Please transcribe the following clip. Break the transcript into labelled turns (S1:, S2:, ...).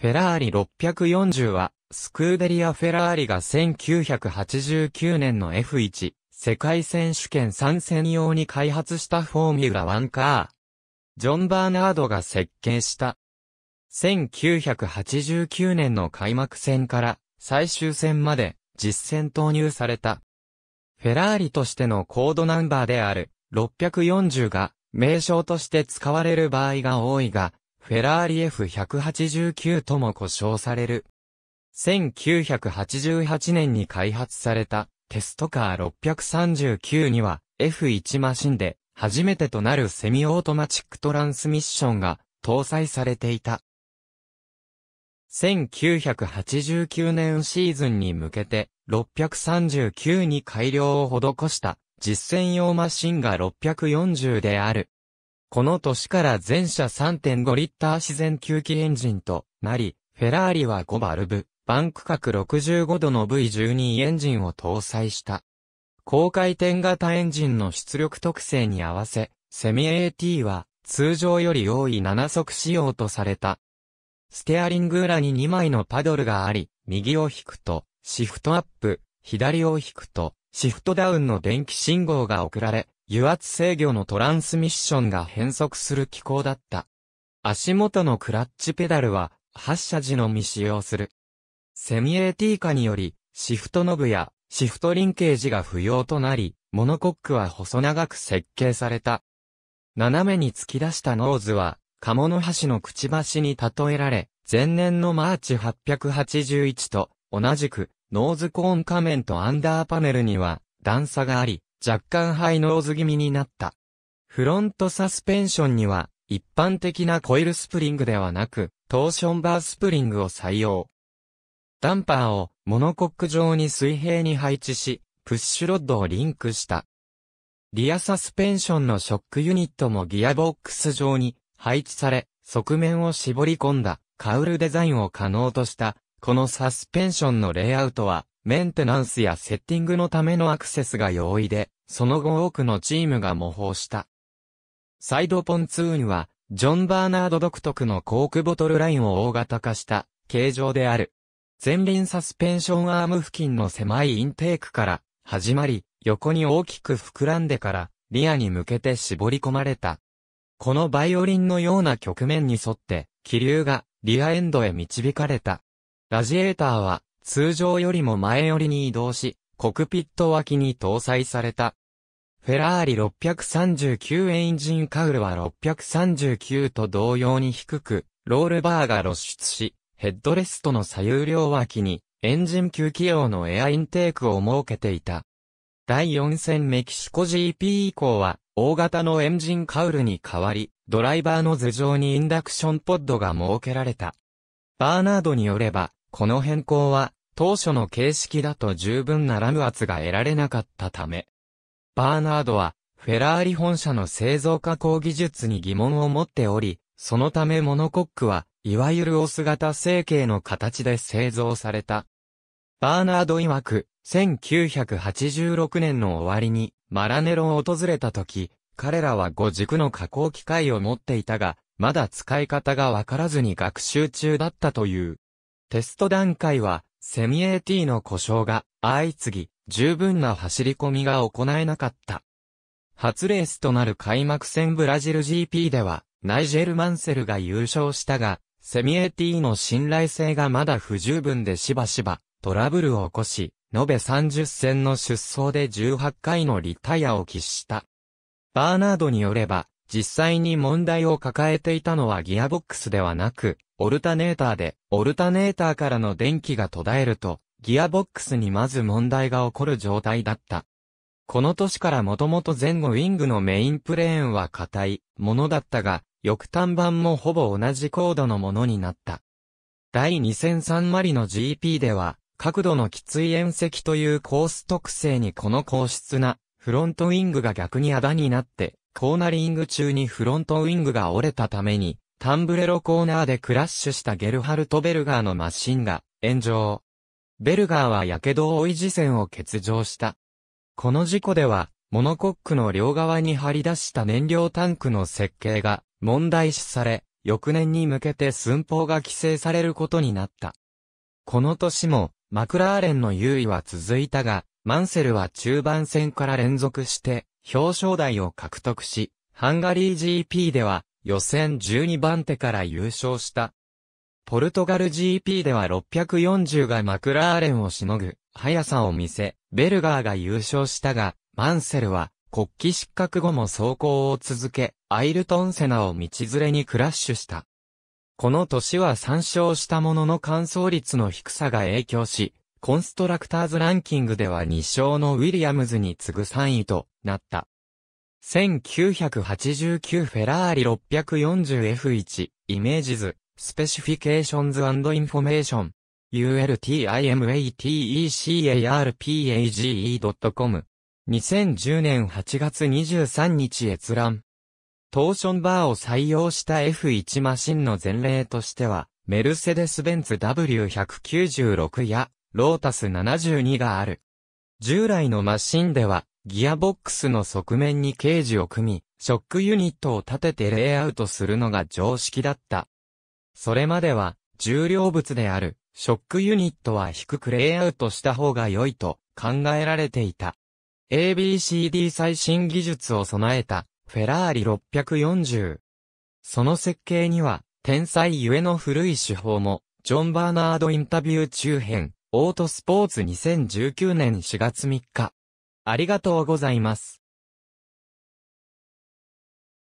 S1: フェラーリ640は、スクーデリア・フェラーリが1989年の F1 世界選手権参戦用に開発したフォーミュラ1カー。ジョン・バーナードが設計した。1989年の開幕戦から最終戦まで実戦投入された。フェラーリとしてのコードナンバーである640が名称として使われる場合が多いが、フェラーリ F189 とも呼称される。1988年に開発されたテストカー639には F1 マシンで初めてとなるセミオートマチックトランスミッションが搭載されていた。1989年シーズンに向けて639に改良を施した実践用マシンが640である。この年から全車3.5リッター自然吸気エンジンとなり、フェラーリは5バルブ、バンク角65度の V12 エンジンを搭載した。高回転型エンジンの出力特性に合わせ、セミ AT は通常より多い7速仕様とされた。ステアリング裏に2枚のパドルがあり、右を引くとシフトアップ、左を引くとシフトダウンの電気信号が送られ、油圧制御のトランスミッションが変速する機構だった。足元のクラッチペダルは発射時のみ使用する。セミ AT 化により、シフトノブやシフトリンケージが不要となり、モノコックは細長く設計された。斜めに突き出したノーズは、カモノハシのくちばしに例えられ、前年のマーチ881と同じく、ノーズコーン仮面とアンダーパネルには段差があり、若干ハイノーズ気味になった。フロントサスペンションには、一般的なコイルスプリングではなく、トーションバースプリングを採用。ダンパーをモノコック状に水平に配置し、プッシュロッドをリンクした。リアサスペンションのショックユニットもギアボックス状に配置され、側面を絞り込んだカウルデザインを可能とした、このサスペンションのレイアウトは、メンテナンスやセッティングのためのアクセスが容易で、その後多くのチームが模倣した。サイドポンツーンは、ジョン・バーナード独特のコークボトルラインを大型化した形状である。前輪サスペンションアーム付近の狭いインテークから始まり、横に大きく膨らんでからリアに向けて絞り込まれた。このバイオリンのような局面に沿って気流がリアエンドへ導かれた。ラジエーターは通常よりも前寄りに移動し、コクピット脇に搭載されたフェラーリ639エンジンカウルは639と同様に低く、ロールバーが露出し、ヘッドレストの左右両脇に、エンジン吸気用のエアインテークを設けていた。第4戦メキシコ GP 以降は、大型のエンジンカウルに代わり、ドライバーの頭上にインダクションポッドが設けられた。バーナードによれば、この変更は、当初の形式だと十分なラム圧が得られなかったため、バーナードは、フェラーリ本社の製造加工技術に疑問を持っており、そのためモノコックは、いわゆるオス型成形の形で製造された。バーナード曰く、1986年の終わりに、マラネロを訪れた時、彼らは五軸の加工機械を持っていたが、まだ使い方がわからずに学習中だったという。テスト段階は、セミエーティの故障が相次ぎ、十分な走り込みが行えなかった。初レースとなる開幕戦ブラジル GP では、ナイジェル・マンセルが優勝したが、セミエティの信頼性がまだ不十分でしばしばトラブルを起こし、延べ30戦の出走で18回のリタイアを喫した。バーナードによれば、実際に問題を抱えていたのはギアボックスではなく、オルタネーターで、オルタネーターからの電気が途絶えると、ギアボックスにまず問題が起こる状態だった。この年からもともと前後ウィングのメインプレーンは硬いものだったが、翼端板もほぼ同じ高度のものになった。第2003マリの GP では、角度のきつい縁石というコース特性にこの硬質なフロントウィングが逆にあだになって、コーナリング中にフロントウィングが折れたために、タンブレロコーナーでクラッシュしたゲルハルト・ベルガーのマシンが炎上。ベルガーは火傷をい次戦を欠場した。この事故では、モノコックの両側に張り出した燃料タンクの設計が問題視され、翌年に向けて寸法が規制されることになった。この年も、マクラーレンの優位は続いたが、マンセルは中盤戦から連続して、表彰台を獲得し、ハンガリー GP では、予選12番手から優勝した。ポルトガル GP では640がマクラーレンをしのぐ、速さを見せ、ベルガーが優勝したが、マンセルは、国旗失格後も走行を続け、アイルトンセナを道連れにクラッシュした。この年は3勝したものの乾燥率の低さが影響し、コンストラクターズランキングでは2勝のウィリアムズに次ぐ3位となった。1989フェラーリ 640F1 イメージ図 Specifications and Information ultimatecarpage.com 2010年8月23日閲覧トーションバーを採用した F1 マシンの前例としては、メルセデス・ベンツ W196 や、ロータス72がある。従来のマシンでは、ギアボックスの側面にケージを組み、ショックユニットを立ててレイアウトするのが常識だった。それまでは、重量物である、ショックユニットは低くレイアウトした方が良いと考えられていた。ABCD 最新技術を備えた、フェラーリ640。その設計には、天才ゆえの古い手法も、ジョン・バーナードインタビュー中編、オートスポーツ2019年4月3日。ありがとうございます。